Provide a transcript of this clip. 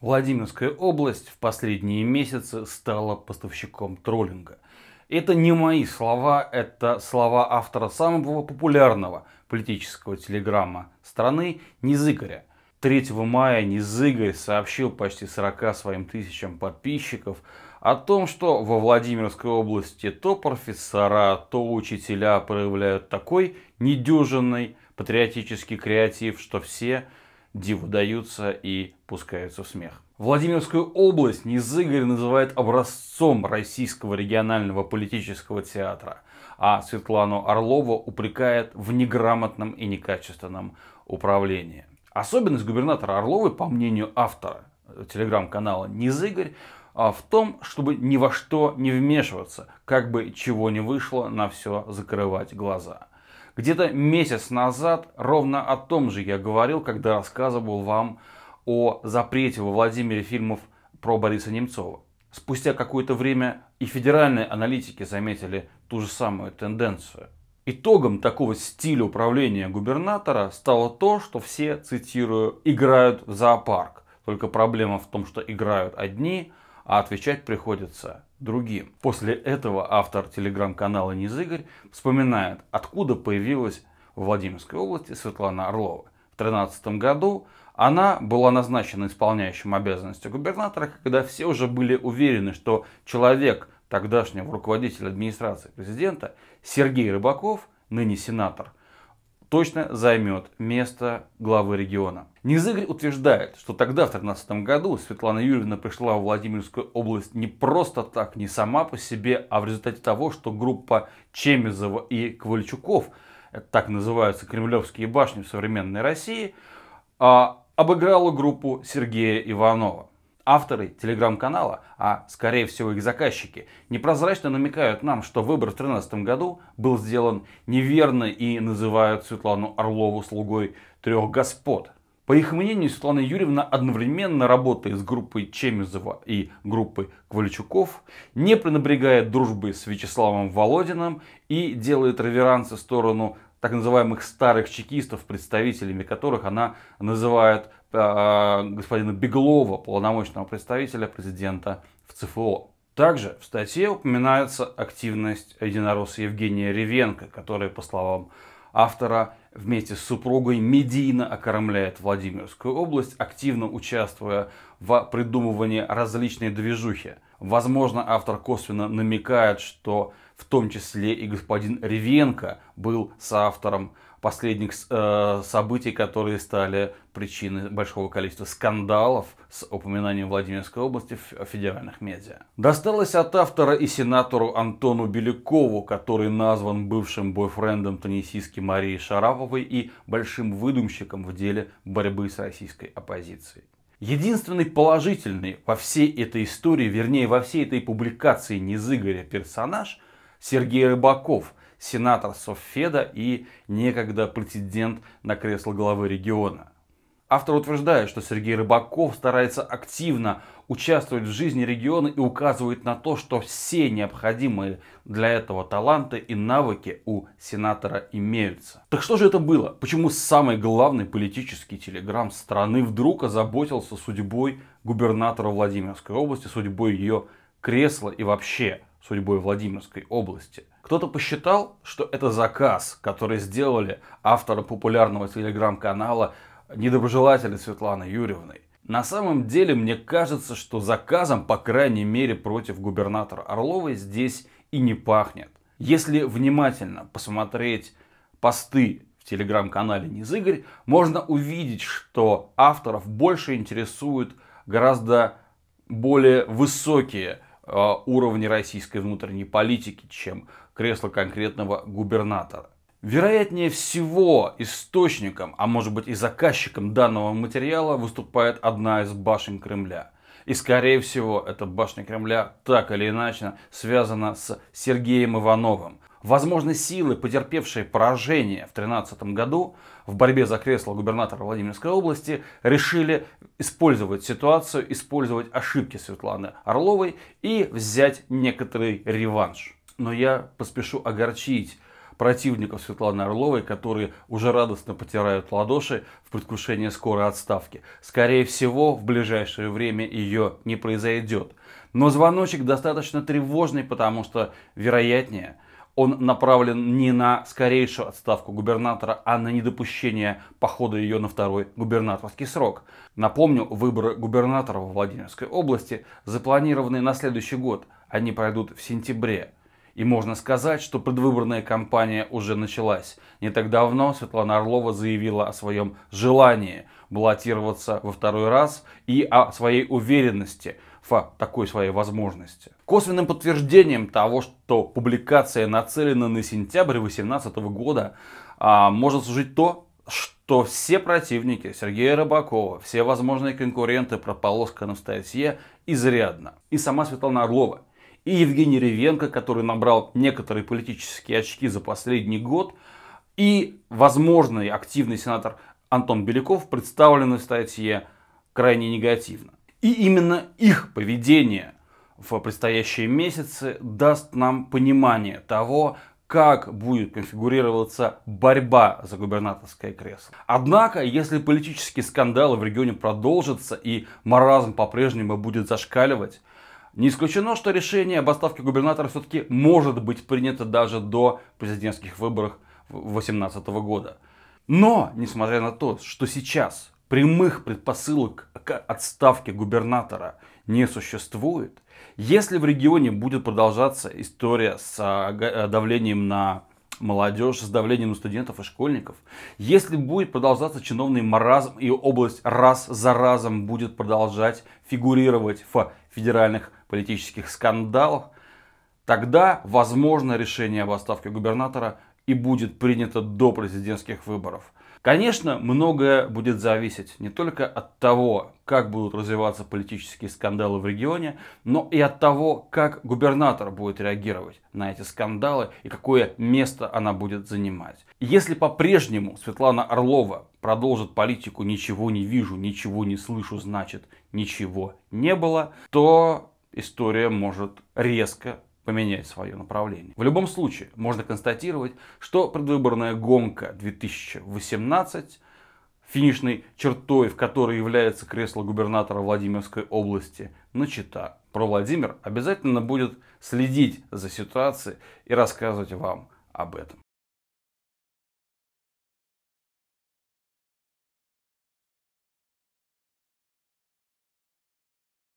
Владимирская область в последние месяцы стала поставщиком троллинга. Это не мои слова, это слова автора самого популярного политического телеграмма страны Низыгоря. 3 мая Низыгорь сообщил почти 40 своим тысячам подписчиков о том, что во Владимирской области то профессора, то учителя проявляют такой недюжинный патриотический креатив, что все диву даются и пускаются в смех. Владимирскую область Низыгорь называет образцом российского регионального политического театра, а Светлану Орлову упрекает в неграмотном и некачественном управлении. Особенность губернатора Орловой, по мнению автора телеграм-канала Низыгорь, а, в том, чтобы ни во что не вмешиваться, как бы чего не вышло, на все закрывать глаза. Где-то месяц назад ровно о том же я говорил, когда рассказывал вам о запрете во Владимире фильмов про Бориса Немцова. Спустя какое-то время и федеральные аналитики заметили ту же самую тенденцию. Итогом такого стиля управления губернатора стало то, что все, цитирую, играют в зоопарк. Только проблема в том, что играют одни, а отвечать приходится другим. После этого автор телеграм-канала Низыгорь вспоминает, откуда появилась в Владимирской области Светлана Орлова. В 2013 году она была назначена исполняющим обязанности губернатора, когда все уже были уверены, что человек, тогдашнего руководителя администрации президента, Сергей Рыбаков, ныне сенатор – точно займет место главы региона. Низыгорь утверждает, что тогда, в 2013 году, Светлана Юрьевна пришла в Владимирскую область не просто так, не сама по себе, а в результате того, что группа Чемизова и Ковальчуков, так называются кремлевские башни в современной России, а, обыграла группу Сергея Иванова. Авторы телеграм-канала, а скорее всего их заказчики, непрозрачно намекают нам, что выбор в 2013 году был сделан неверно и называют Светлану Орлову слугой трех господ. По их мнению, Светлана Юрьевна, одновременно работая с группой Чемизова и группой Квальчуков, не пренебрегает дружбы с Вячеславом Володиным и делает реверансы в сторону так называемых старых чекистов, представителями которых она называет а, а, господина Беглова, полномочного представителя президента в ЦФО. Также в статье упоминается активность единоросса Евгения Ревенко, который, по словам автора, вместе с супругой медийно окормляет Владимирскую область, активно участвуя в придумывании различной движухи. Возможно, автор косвенно намекает, что в том числе и господин Ревенко был соавтором последних э, событий, которые стали причиной большого количества скандалов с упоминанием Владимирской области в федеральных медиа. Досталось от автора и сенатору Антону Белякову, который назван бывшим бойфрендом тунисийской Марии Шараповой и большим выдумщиком в деле борьбы с российской оппозицией. Единственный положительный во всей этой истории, вернее во всей этой публикации Незыгоря персонаж – Сергей Рыбаков – сенатор Софеда и некогда претендент на кресло главы региона. Автор утверждает, что Сергей Рыбаков старается активно участвовать в жизни региона и указывает на то, что все необходимые для этого таланты и навыки у сенатора имеются. Так что же это было? Почему самый главный политический телеграмм страны вдруг озаботился судьбой губернатора Владимирской области, судьбой ее кресла и вообще судьбой Владимирской области? Кто-то посчитал, что это заказ, который сделали авторы популярного телеграм-канала недоброжелатели Светланы Юрьевны. На самом деле, мне кажется, что заказом, по крайней мере, против губернатора Орловой здесь и не пахнет. Если внимательно посмотреть посты в телеграм-канале Низыгорь, можно увидеть, что авторов больше интересуют гораздо более высокие э, уровни российской внутренней политики, чем кресло конкретного губернатора. Вероятнее всего источником, а может быть и заказчиком данного материала выступает одна из башен Кремля. И скорее всего эта башня Кремля так или иначе связана с Сергеем Ивановым. Возможно, силы, потерпевшие поражение в 2013 году в борьбе за кресло губернатора Владимирской области, решили использовать ситуацию, использовать ошибки Светланы Орловой и взять некоторый реванш но я поспешу огорчить противников Светланы Орловой, которые уже радостно потирают ладоши в предвкушении скорой отставки. Скорее всего, в ближайшее время ее не произойдет. Но звоночек достаточно тревожный, потому что, вероятнее, он направлен не на скорейшую отставку губернатора, а на недопущение похода ее на второй губернаторский срок. Напомню, выборы губернатора во Владимирской области запланированы на следующий год. Они пройдут в сентябре. И можно сказать, что предвыборная кампания уже началась. Не так давно Светлана Орлова заявила о своем желании баллотироваться во второй раз и о своей уверенности в такой своей возможности. Косвенным подтверждением того, что публикация нацелена на сентябрь 2018 года, а, может служить то, что все противники Сергея Рыбакова, все возможные конкуренты прополоска на статье изрядно. И сама Светлана Орлова – и Евгений Ревенко, который набрал некоторые политические очки за последний год, и возможный активный сенатор Антон Беляков представлены в статье крайне негативно. И именно их поведение в предстоящие месяцы даст нам понимание того, как будет конфигурироваться борьба за губернаторское кресло. Однако, если политические скандалы в регионе продолжатся и маразм по-прежнему будет зашкаливать, не исключено, что решение об отставке губернатора все-таки может быть принято даже до президентских выборов 2018 года. Но, несмотря на то, что сейчас прямых предпосылок к отставке губернатора не существует, если в регионе будет продолжаться история с а, э, давлением на молодежь, с давлением на студентов и школьников, если будет продолжаться чиновный маразм и область раз за разом будет продолжать фигурировать в федеральных политических скандалов, тогда, возможно, решение об отставке губернатора и будет принято до президентских выборов. Конечно, многое будет зависеть не только от того, как будут развиваться политические скандалы в регионе, но и от того, как губернатор будет реагировать на эти скандалы и какое место она будет занимать. Если по-прежнему Светлана Орлова продолжит политику «ничего не вижу, ничего не слышу, значит ничего не было», то история может резко поменять свое направление. В любом случае, можно констатировать, что предвыборная гонка 2018 финишной чертой, в которой является кресло губернатора Владимирской области, начата. Про Владимир обязательно будет следить за ситуацией и рассказывать вам об этом.